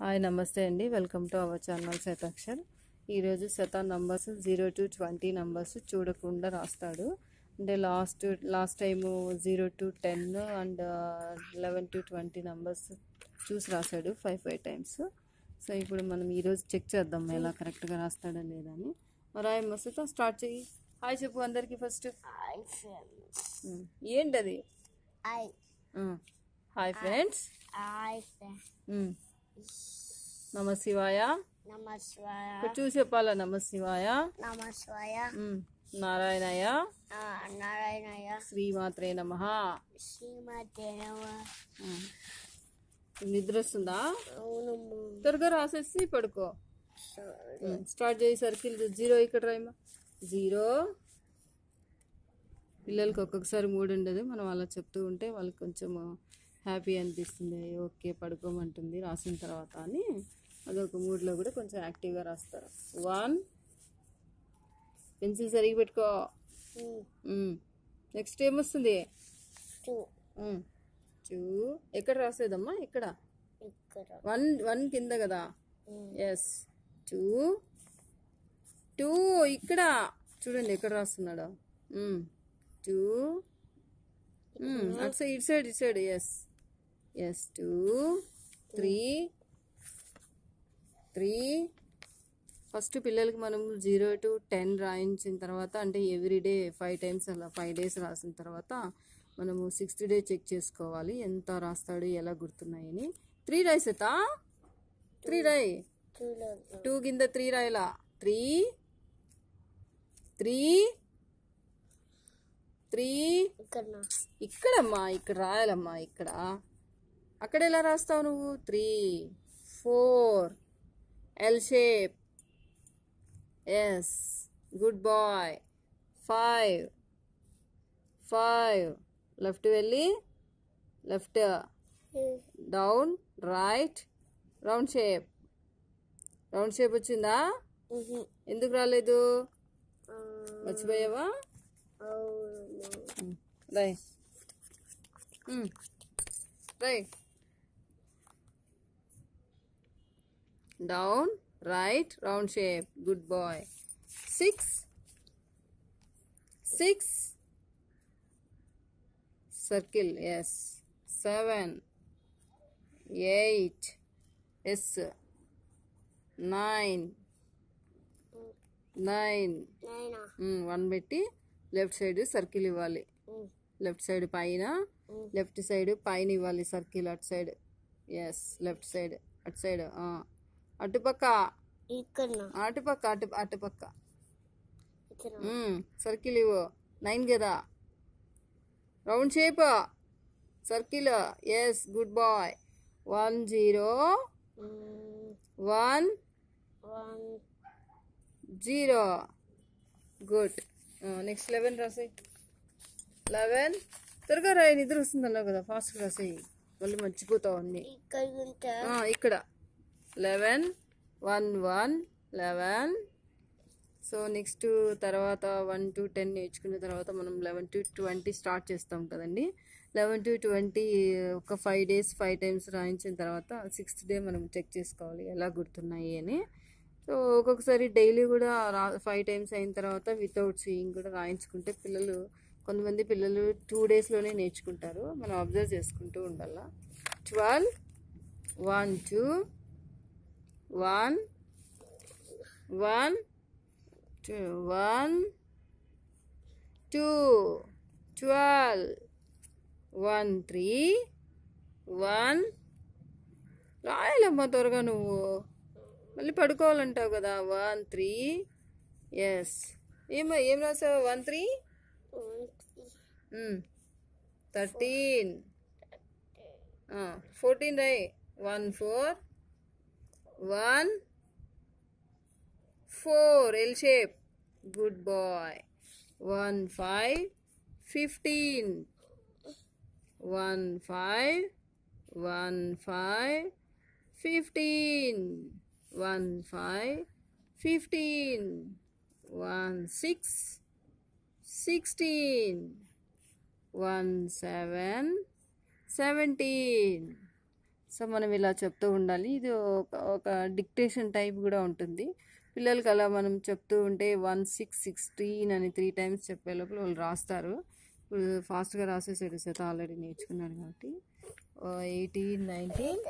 Hi నమస్తే అండి welcome to our channel Shatakshar ఈరోజు శత numbers zero to twenty numbers చూడకుండా రాస్తాడు అంటే last last time zero to ten and eleven to twenty numbers చూసి రాశాడు ఫైవ్ ఫైవ్ టైమ్స్ సో ఇప్పుడు మనం ఈరోజు చెక్ చేద్దాం ఎలా కరెక్ట్గా రాస్తాడో లేదా అని రాయ్ మస్తుతో స్టార్ట్ చెయ్యి హాయ్ చెప్పు అందరికీ ఫస్ట్ ఏంటది హాయ్ ఫ్రెండ్స్ హాయ్ ఫ్రెండ్స్ నమ శివాయ నమ చూసి చెప్పాలా నమ శివాయ నమ శివాయ నారాయణయ నారాయణయ శ్రీమాత్రే నమ నిద్ర వస్తుందా త్వరగా రాసేసి పడుకో స్టార్ట్ చేయి సర్కిల్ జీరో ఇక్కడ రాయమా జీరో పిల్లలకి ఒక్కొక్కసారి మూడు ఉండదు మనం అలా చెప్తూ ఉంటే వాళ్ళకి కొంచెం హ్యాపీ అనిపిస్తుంది ఓకే పడుకోమంటుంది రాసిన తర్వాత అని అదొక మూడ్లో కూడా కొంచెం యాక్టివ్గా రాస్తారు వన్ పెన్సిల్ సరిగి పెట్టుకో నెక్స్ట్ ఏమొస్తుంది టూ ఎక్కడ రాసేదమ్మా ఇక్కడ వన్ వన్ కింద కదా ఎస్ టూ టూ ఇక్కడ చూడండి ఎక్కడ రాస్తున్నాడు టూ అటు సైడ్ ఇటు సైడ్ ఇటు side yes yes two three three first పిల్లలకి మనం జీరో టు టెన్ రాయించిన తర్వాత అంటే ఎవ్రీడే ఫైవ్ టైమ్స్ అలా ఫైవ్ డేస్ రాసిన తర్వాత మనము సిక్స్త్ డే చెక్ చేసుకోవాలి ఎంత రాస్తాడు ఎలా గుర్తున్నాయని త్రీ రైస్ ఎతా త్రీ రై టూ కింద త్రీ రాయలా త్రీ త్రీ త్రీ ఇక్కడమ్మా ఇక్కడ రాయాలమ్మా ఇక్కడ అక్కడ ఎలా రాస్తావు నువ్వు three four L shape yes good boy five five left వెళ్ళి left down right round shape round shape వచ్చిందా ఎందుకు రాలేదు మర్చిపోయావా రై రై down, right, round shape. Good boy. 6 6 circle, yes. 7 8 yes. 9 9 Nine, nine one hmm, పెట్టి లెఫ్ట్ సైడ్ సర్కిల్ ఇవ్వాలి left hmm. Side పైన లెఫ్ట్ hmm. సైడ్ పైన ఇవ్వాలి సర్కిల్ అటు సైడ్ ఎస్ లెఫ్ట్ సైడ్ అటు సైడ్ అటుపక్క అటుపక్క అటు అటుపక్క సర్కిల్ ఇవ్వు నైన్ కదా round shape circle yes good boy one zero one zero good next eleven రాసేయి లెవెన్ త్వరగా రాయి నిద్ర వస్తుందన్నావు కదా ఫాస్ట్గా రాసేయి మళ్ళీ మర్చిపోతావు అన్నీ ఇక్కడ eleven one one eleven so next తర్వాత వన్ టు టెన్ నేర్చుకున్న తర్వాత మనం లెవెన్ టు ట్వంటీ స్టార్ట్ చేస్తాం కదండి లెవెన్ టు ట్వంటీ ఒక ఫైవ్ డేస్ ఫైవ్ టైమ్స్ రాయించిన తర్వాత సిక్స్త్ డే మనం చెక్ చేసుకోవాలి ఎలా గుర్తున్నాయి అని సో ఒక్కొక్కసారి డైలీ కూడా రా ఫైవ్ టైమ్స్ అయిన తర్వాత వితౌట్ సీయింగ్ కూడా రాయించుకుంటే పిల్లలు కొంతమంది పిల్లలు టూ డేస్లోనే నేర్చుకుంటారు మనం అబ్జర్వ్ చేసుకుంటూ ఉండాల twelve one two one one one two twelve one three one రాయాలమ్మా త్వరగా నువ్వు మళ్ళీ పడుకోవాలంటావు కదా వన్ త్రీ ఎస్ ఏం ఏం రాసావు వన్ త్రీ థర్టీన్ ఫోర్టీన్ రాయి one four One, four, L shape. Good boy. One, five, fifteen. One, five, one, five, fifteen. One, five, fifteen. One, six, sixteen. One, seven, seventeen. So మనం ఇలా చెప్తూ ఉండాలి ఇది ఒక ఒక డిక్టేషన్ టైప్ కూడా ఉంటుంది పిల్లలకి అలా మనం చెప్తూ ఉంటే వన్ సిక్స్ సిక్స్టీన్ అని త్రీ టైమ్స్ చెప్పే లోపల వాళ్ళు రాస్తారు ఇప్పుడు ఫాస్ట్గా రాసేసాడు సార్ ఆల్రెడీ నేర్చుకున్నాడు కాబట్టి ఎయిటీన్ నైన్టీన్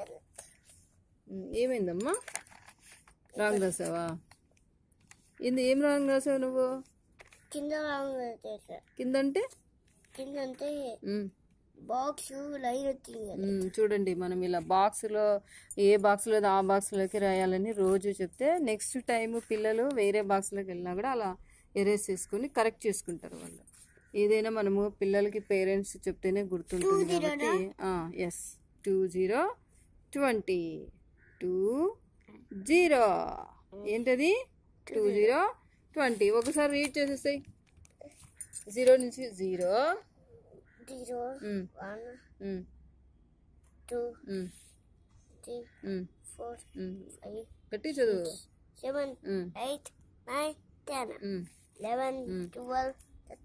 ఏమైందమ్మా రాంగ్ రాసావా ఏంది ఏం రాంగ్ రాసావు నువ్వు కింద రాంగ్ కింద అంటే కింద అంటే బాక్స్ లైన్ వచ్చింది చూడండి మనం ఇలా బాక్స్లో ఏ బాక్స్ ఆ బాక్స్లోకి రాయాలని రోజు చెప్తే నెక్స్ట్ టైం పిల్లలు వేరే బాక్స్లోకి వెళ్ళినా కూడా అలా ఎరేస్ చేసుకుని కరెక్ట్ చేసుకుంటారు వాళ్ళు ఏదైనా మనము పిల్లలకి పేరెంట్స్ చెప్తేనే గుర్తుంటుంది కాబట్టి yes two zero twenty two zero ఏంటది టూ జీరో ట్వంటీ ఒకసారి రీడ్ చేసేస్తాయి జీరో నుంచి zero zero, one, two, three, four, five, Pretty zero. seven, eight, nine, ten, mm. eleven, mm. twelve,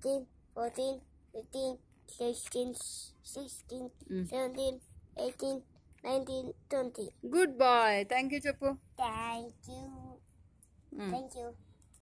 thirteen, fourteen, fifteen, sixteen, sixteen, mm. seventeen, eighteen, nineteen, twenty. Good boy. Thank you, Chapu. Thank you. Hmm. Thank you.